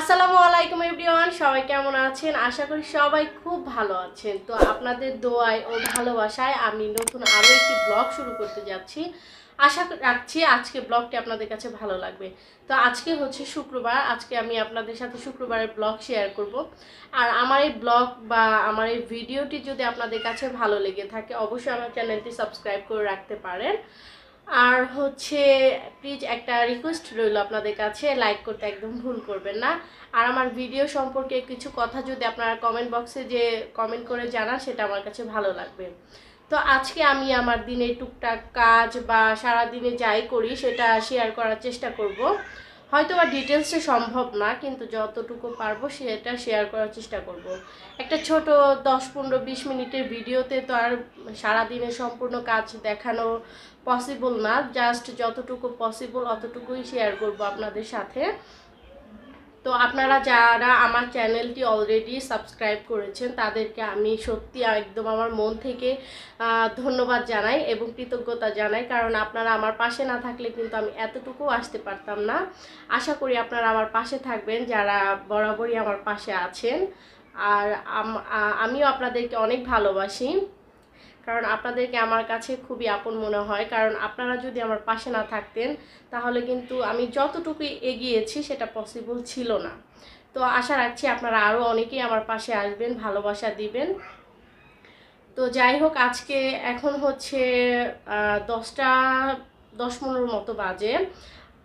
আসসালামু আলাইকুম এভরিওয়ান সবাই কেমন আছেন আশা করি সবাই খুব ভালো আছেন তো আপনাদের দোয়ায় ও ভালোবাসায় আমি নতুন আরও একটি ব্লগ শুরু করতে যাচ্ছি আশা রাখছি আজকে ব্লগটি আপনাদের কাছে ভালো লাগবে তো আজকে হচ্ছে শুক্রবার আজকে আমি আপনাদের সাথে শুক্রবারের ব্লগ শেয়ার করব আর আমার এই ব্লগ বা আমার এই ভিডিওটি যদি আপনাদের কাছে ভালো লেগে থাকে অবশ্যই আমার চ্যানেলটি সাবস্ক্রাইব করে রাখতে পারেন আর হচ্ছে প্লিজ একটা রিকোয়েস্ট রইল আপনাদের কাছে লাইক করতে একদম ভুল করবেন না আর আমার ভিডিও সম্পর্কে কিছু কথা যদি আপনারা কমেন্ট বক্সে যে কমেন্ট করে জানান সেটা আমার কাছে ভালো লাগবে তো আজকে আমি আমার দিনে টুকটাক কাজ বা সারা দিনে যাই করি সেটা শেয়ার করার চেষ্টা করব। হয়তো বা ডিটেলসে সম্ভব না কিন্তু যতটুকু পারবো সেটা শেয়ার করার চেষ্টা করব। একটা ছোট দশ পনেরো বিশ মিনিটের ভিডিওতে তো আর সারা দিনের সম্পূর্ণ কাজ দেখানো পসিবল না জাস্ট যতটুকু পসিবল অতটুকুই শেয়ার করব আপনাদের সাথে তো আপনারা যারা আমার চ্যানেলটি অলরেডি সাবস্ক্রাইব করেছেন তাদেরকে আমি সত্যি একদম আমার মন থেকে ধন্যবাদ জানাই এবং কৃতজ্ঞতা জানাই কারণ আপনারা আমার পাশে না থাকলে কিন্তু আমি এতটুকু আসতে পারতাম না আশা করি আপনারা আমার পাশে থাকবেন যারা বরাবরই আমার পাশে আছেন আর আমিও আপনাদেরকে অনেক ভালোবাসি কারণ আপনাদেরকে আমার কাছে খুবই আপন মনে হয় কারণ আপনারা যদি আমার পাশে না থাকতেন তাহলে কিন্তু আমি যতটুকু এগিয়েছি সেটা পসিবল ছিল না তো আশা রাখছি আপনারা আরও অনেকেই আমার পাশে আসবেন ভালোবাসা দিবেন তো যাই হোক আজকে এখন হচ্ছে দশটা দশ পনেরো মতো বাজে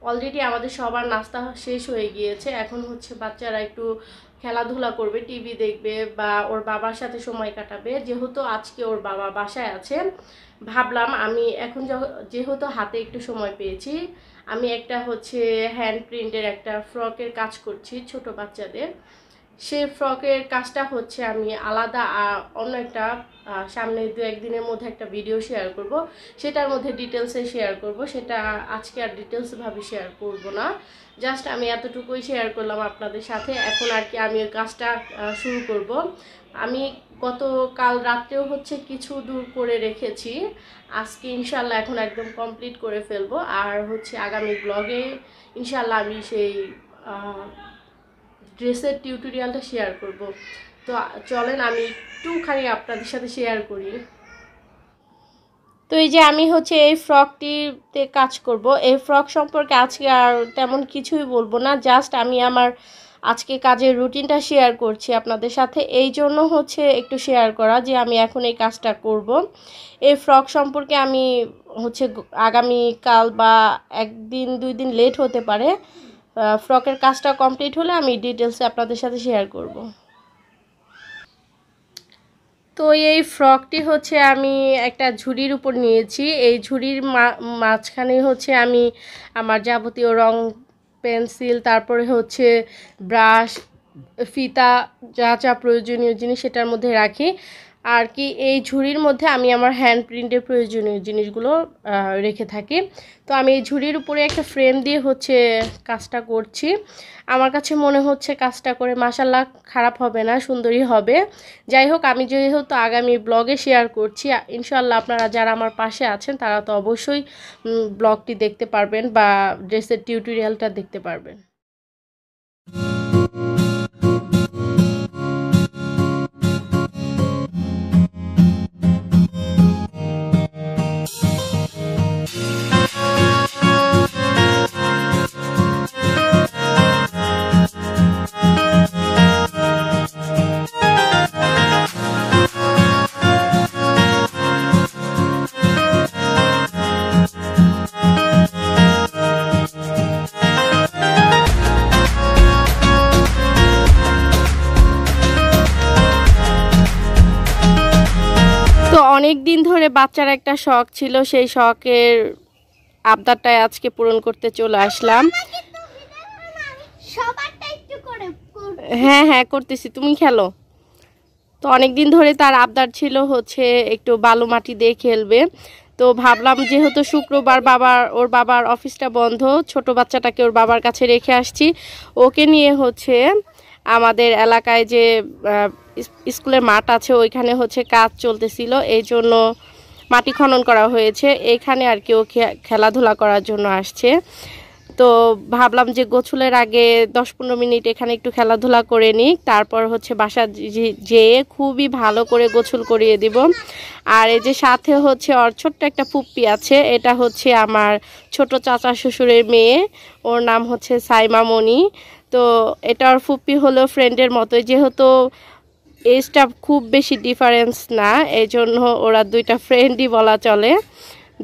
অলরেডি আমাদের সবার নাস্তা শেষ হয়ে গিয়েছে এখন হচ্ছে বাচ্চারা একটু খেলাধুলা করবে টিভি দেখবে বা ওর বাবার সাথে সময় কাটাবে যেহেতু আজকে ওর বাবা বাসায় আছেন ভাবলাম আমি এখন যেহেতু হাতে একটু সময় পেয়েছি আমি একটা হচ্ছে হ্যান্ড প্রিন্টের একটা ফ্রকের কাজ করছি ছোট বাচ্চাদের সেই ফ্রকের কাজটা হচ্ছে আমি আলাদা অন্য একটা সামনে দু একদিনের মধ্যে একটা ভিডিও শেয়ার করব সেটার মধ্যে ডিটেলসে শেয়ার করব সেটা আজকে আর ডিটেলসভাবে শেয়ার করব না জাস্ট আমি এতটুকুই শেয়ার করলাম আপনাদের সাথে এখন আর কি আমি ওই কাজটা শুরু করব আমি গত কাল রাত্রেও হচ্ছে কিছু দূর করে রেখেছি আজকে ইনশাল্লাহ এখন একদম কমপ্লিট করে ফেলবো আর হচ্ছে আগামী ব্লগে ইনশাল্লাহ আমি সেই ড্রেসের টিউটোরিয়ালটা শেয়ার করব তো চলেন আমি একটুখানি আপনাদের সাথে শেয়ার করি তো এই যে আমি হচ্ছে এই ফ্রকটিতে কাজ করব এই ফ্রক সম্পর্কে আজকে আর তেমন কিছুই বলবো না জাস্ট আমি আমার আজকে কাজের রুটিনটা শেয়ার করছি আপনাদের সাথে এই জন্য হচ্ছে একটু শেয়ার করা যে আমি এখন এই কাজটা করব এই ফ্রক সম্পর্কে আমি হচ্ছে আগামীকাল বা একদিন দুই দিন লেট হতে পারে ফ্রকের কাজটা কমপ্লিট হলে আমি ডিটেলসে আপনাদের সাথে শেয়ার করব তো এই ফ্রকটি হচ্ছে আমি একটা ঝুড়ির উপর নিয়েছি এই ঝুড়ির মাঝখানে হচ্ছে আমি আমার যাবতীয় রং পেন্সিল তারপরে হচ্ছে ব্রাশ ফিতা যা যা প্রয়োজনীয় জিনিস সেটার মধ্যে রাখি আর কি এই ঝুড়ির মধ্যে আমি আমার হ্যান্ড প্রিন্টের প্রয়োজনীয় জিনিসগুলো রেখে থাকি তো আমি এই ঝুড়ির উপরে একটা ফ্রেম দিয়ে হচ্ছে কাজটা করছি আমার কাছে মনে হচ্ছে কাজটা করে মাসাল্লা খারাপ হবে না সুন্দরী হবে যাই হোক আমি যেহেতু আগামী ব্লগে শেয়ার করছি ইনশাল্লাহ আপনারা যারা আমার পাশে আছেন তারা তো অবশ্যই ব্লগটি দেখতে পারবেন বা ড্রেসের টিউটোরিয়ালটা দেখতে পারবেন বাচ্চার একটা শখ ছিল সেই শখের আবদারটাই আজকে পূরণ করতে চলে আসলাম হ্যাঁ হ্যাঁ করতেছি তুমি খেলো তো অনেক দিন ধরে তার আবদার ছিল হচ্ছে একটু বালু মাটি দিয়ে খেলবে তো ভাবলাম যেহেতু শুক্রবার বাবার ওর বাবার অফিসটা বন্ধ ছোট বাচ্চাটাকে ওর বাবার কাছে রেখে আসছি ওকে নিয়ে হচ্ছে আমাদের এলাকায় যে স্কুলের মাঠ আছে ওইখানে হচ্ছে কাজ চলতেছিল এই জন্য মাটি খনন করা হয়েছে এখানে আর কেউ খেলাধুলা করার জন্য আসছে তো ভাবলাম যে গোছুলের আগে দশ পনেরো মিনিট এখানে একটু খেলাধুলা করে নিই তারপর হচ্ছে বাসা যেয়ে খুবই ভালো করে গোছুল করিয়ে দিব আর এই যে সাথে হচ্ছে ওর ছোট্ট একটা পুপ্পি আছে এটা হচ্ছে আমার ছোট চাচা শ্বশুরের মেয়ে ওর নাম হচ্ছে সাইমা মণি তো এটা ওর ফুপ্পি হলো ফ্রেন্ডের মতো যেহেতু এজটা খুব বেশি ডিফারেন্স না এই জন্য ওরা দুইটা ফ্রেন্ডই বলা চলে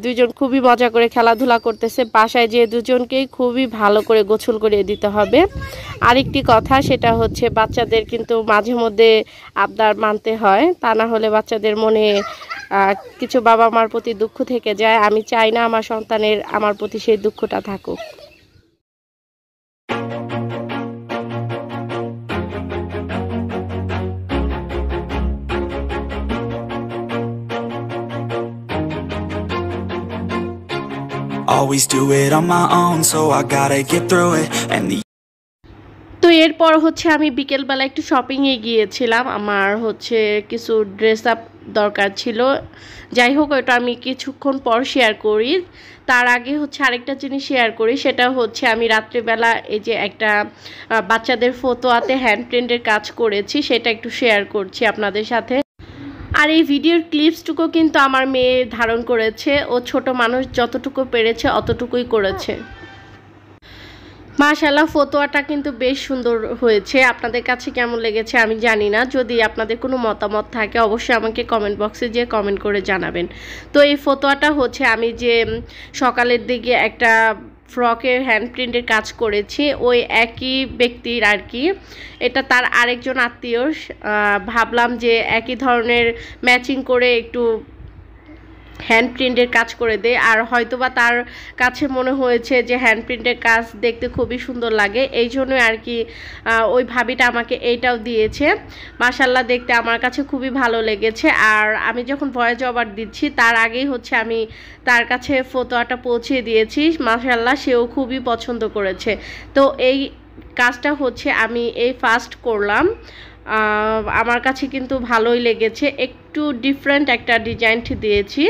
দুজন খুবই মজা করে খেলাধুলা করতেছে বাসায় যে দুজনকেই খুবই ভালো করে গোছল করে দিতে হবে আরেকটি কথা সেটা হচ্ছে বাচ্চাদের কিন্তু মাঝে মধ্যে আবদার মানতে হয় তা না হলে বাচ্চাদের মনে কিছু বাবা মার প্রতি দুঃখ থেকে যায় আমি চাই না আমার সন্তানের আমার প্রতি সেই দুঃখটা থাকুক Always do it on my own, so I gotta get through it And the তো এরপর হচ্ছে আমি বিকেলবেলা একটু শপিংয়ে গিয়েছিলাম আমার হচ্ছে কিছু ড্রেস আপ দরকার ছিল যাই হোক ওটা আমি কিছুক্ষণ পর শেয়ার করি তার আগে হচ্ছে আরেকটা জিনিস শেয়ার করি সেটা হচ্ছে আমি রাত্রিবেলা এই যে একটা বাচ্চাদের আতে হ্যান্ড প্রিন্টের কাজ করেছি সেটা একটু শেয়ার করছি আপনাদের সাথে আর এই ভিডিওর ক্লিপসটুকু কিন্তু আমার মেয়ে ধারণ করেছে ও ছোট মানুষ যতটুকু পেরেছে অতটুকুই করেছে মাশাল্লাহ ফতোয়াটা কিন্তু বেশ সুন্দর হয়েছে আপনাদের কাছে কেমন লেগেছে আমি জানি না যদি আপনাদের কোনো মতামত থাকে অবশ্যই আমাকে কমেন্ট বক্সে যেয়ে কমেন্ট করে জানাবেন তো এই ফতোয়াটা হচ্ছে আমি যে সকালের দিকে একটা ফ্রকের হ্যান্ড প্রিন্টের কাজ করেছি ওই একই ব্যক্তির আর কি এটা তার আরেকজন আত্মীয় ভাবলাম যে একই ধরনের ম্যাচিং করে একটু হ্যান্ড প্রিন্টের কাজ করে দেয় আর হয়তোবা তার কাছে মনে হয়েছে যে হ্যান্ড প্রিন্টের কাজ দেখতে খুবই সুন্দর লাগে এই জন্যই আর কি ওই ভাবিটা আমাকে এইটাও দিয়েছে মাশাল্লাহ দেখতে আমার কাছে খুবই ভালো লেগেছে আর আমি যখন ভয়েস অবার দিচ্ছি তার আগেই হচ্ছে আমি তার কাছে ফতোয়াটা পৌঁছে দিয়েছি মাসাল্লাহ সেও খুবই পছন্দ করেছে তো এই কাজটা হচ্ছে আমি এই ফার্স্ট করলাম আমার কাছে কিন্তু ভালোই লেগেছে একটু ডিফারেন্ট একটা ডিজাইন দিয়েছি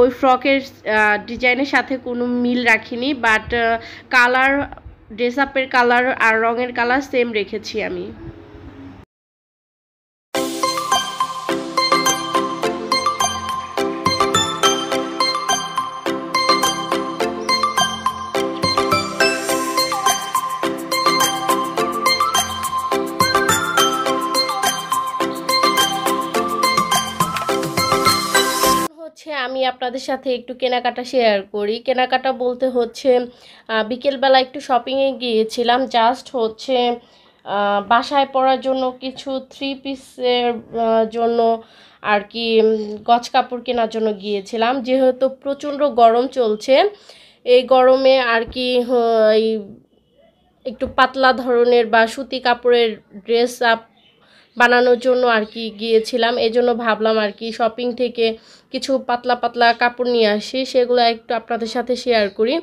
ওই ফ্রকের ডিজাইনের সাথে কোনো মিল রাখিনি বাট কালার ড্রেস আপের কালার আর রঙের কালার সেম রেখেছি আমি আমি আপনাদের সাথে একটু কেনাকাটা শেয়ার করি কেনাকাটা বলতে হচ্ছে বিকেলবেলা একটু শপিংয়ে গিয়েছিলাম জাস্ট হচ্ছে বাসায় পরার জন্য কিছু থ্রি পিসের জন্য আর কি গছ কাপড় কেনার জন্য গিয়েছিলাম যেহেতু প্রচণ্ড গরম চলছে এই গরমে আর কি এই একটু পাতলা ধরনের বা সুতি কাপড়ের ড্রেস আপ বানানোর জন্য আর কি গিয়েছিলাম এজন্য ভাবলাম আর কি শপিং থেকে কিছু পাতলা পাতলা কাপড় নিয়ে আসি সেগুলো একটু আপনাদের সাথে শেয়ার করি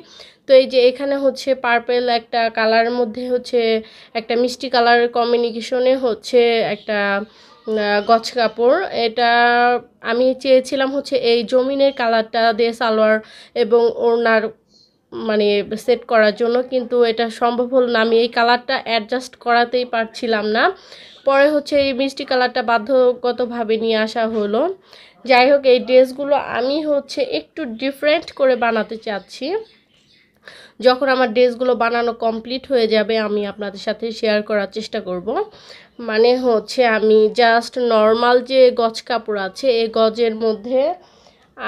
তো এই যে এখানে হচ্ছে পার্পেল একটা কালারের মধ্যে হচ্ছে একটা মিষ্টি কালার কমিউনিকেশনে হচ্ছে একটা গছ কাপড় এটা আমি চেয়েছিলাম হচ্ছে এই জমিনের কালারটা দিয়ে সালোয়ার এবং ওড়নার মানে সেট করার জন্য কিন্তু এটা সম্ভব হল না আমি এই কালারটা অ্যাডজাস্ট করাতেই পারছিলাম না পরে হচ্ছে এই মিষ্টি কালারটা বাধ্যগতভাবে নিয়ে আসা হলো যাই হোক এই ড্রেসগুলো আমি হচ্ছে একটু ডিফারেন্ট করে বানাতে চাচ্ছি যখন আমার ড্রেসগুলো বানানো কমপ্লিট হয়ে যাবে আমি আপনাদের সাথে শেয়ার করার চেষ্টা করব মানে হচ্ছে আমি জাস্ট নর্মাল যে গজ কাপড় আছে এই গজের মধ্যে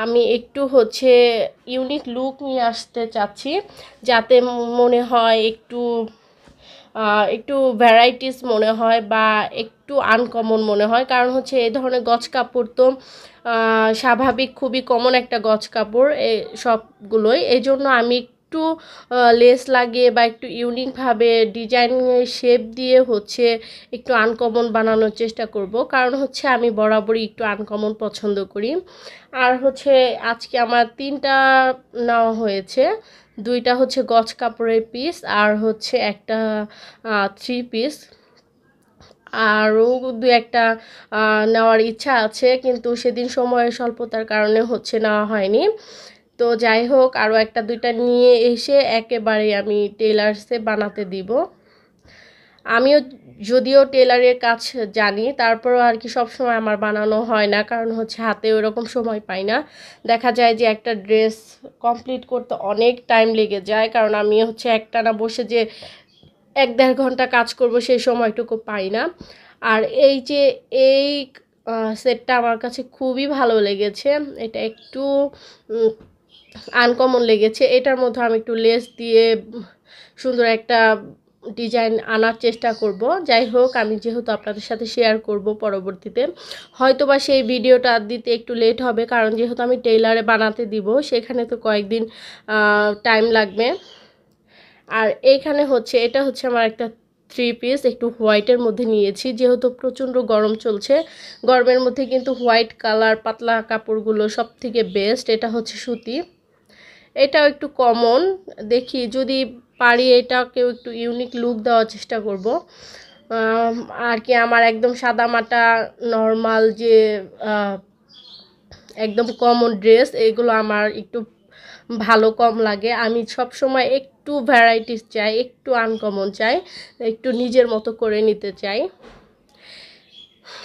আমি একটু হচ্ছে ইউনিক লুক নিয়ে আসতে চাচ্ছি যাতে মনে হয় একটু একটু ভ্যারাইটিস মনে হয় বা একটু আনকমন মনে হয় কারণ হচ্ছে এ ধরনের গছ কাপড় তো স্বাভাবিক খুবই কমন একটা গছ কাপড় এ সবগুলোই এই জন্য আমি একটু লেস লাগিয়ে বা একটু ইউনিকভাবে ডিজাইন শেপ দিয়ে হচ্ছে একটু আনকমন বানানোর চেষ্টা করব কারণ হচ্ছে আমি বরাবরই একটু আনকমন পছন্দ করি আর হচ্ছে আজকে আমার তিনটা নেওয়া হয়েছে দুইটা হচ্ছে গছ কাপড়ের পিস আর হচ্ছে একটা থ্রি পিস আরও দু একটা নেওয়ার ইচ্ছা আছে কিন্তু সেদিন সময়ের স্বল্পতার কারণে হচ্ছে নেওয়া হয়নি তো যাই হোক আরও একটা দুইটা নিয়ে এসে একেবারে আমি টেলার্সে বানাতে দিব আমিও যদিও টেলারের কাজ জানি তারপরও আর কি সব সময় আমার বানানো হয় না কারণ হচ্ছে হাতে ওরকম সময় পাই না দেখা যায় যে একটা ড্রেস কমপ্লিট করতে অনেক টাইম লেগে যায় কারণ আমি হচ্ছে একটা না বসে যে এক দেড় ঘন্টা কাজ করব সেই সময়টুকু পাই না আর এই যে এই সেটটা আমার কাছে খুবই ভালো লেগেছে এটা একটু আনকমন লেগেছে এটার মধ্যে আমি একটু লেস দিয়ে সুন্দর একটা ডিজাইন আনার চেষ্টা করব যাই হোক আমি যেহেতু আপনাদের সাথে শেয়ার করব পরবর্তীতে হয়তো বা সেই ভিডিওটা দিতে একটু লেট হবে কারণ যেহেতু আমি টেইলারে বানাতে দিব সেখানে তো কয়েকদিন টাইম লাগবে আর এইখানে হচ্ছে এটা হচ্ছে আমার একটা থ্রি পিস একটু হোয়াইটের মধ্যে নিয়েছি যেহেতু প্রচণ্ড গরম চলছে গরমের মধ্যে কিন্তু হোয়াইট কালার পাতলা কাপড়গুলো সব থেকে বেস্ট এটা হচ্ছে সুতি এটাও একটু কমন দেখি যদি পারি এটাকেও একটু ইউনিক লুক দেওয়ার চেষ্টা করব আর কি আমার একদম সাদা মাটা নর্মাল যে একদম কমন ড্রেস এগুলো আমার একটু ভালো কম লাগে আমি সব সময় এক একটু ভ্যারাইটিস চাই একটু আনকমন চাই একটু নিজের মতো করে নিতে চাই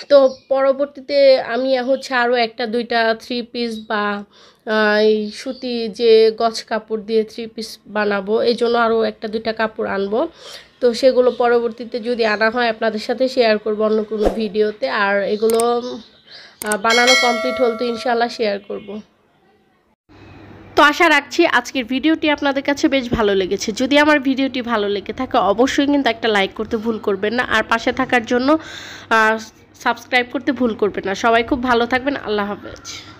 তো পরবর্তীতে আমি হচ্ছে আরও একটা দুইটা থ্রি পিস বা এই সুতি যে গছ কাপড় দিয়ে থ্রি পিস বানাবো এই জন্য আরও একটা দুইটা কাপড় আনবো তো সেগুলো পরবর্তীতে যদি আনা হয় আপনাদের সাথে শেয়ার করবো অন্য কোনো ভিডিওতে আর এগুলো বানানো কমপ্লিট হল তো ইনশাল্লাহ শেয়ার করবো তো আশা রাখছি আজকের ভিডিওটি আপনাদের কাছে বেশ ভালো লেগেছে যদি আমার ভিডিওটি ভালো লেগে থাকে অবশ্যই কিন্তু একটা লাইক করতে ভুল করবেন না আর পাশে থাকার জন্য সাবস্ক্রাইব করতে ভুল করবেন না সবাই খুব ভালো থাকবেন আল্লাহ হাফেজ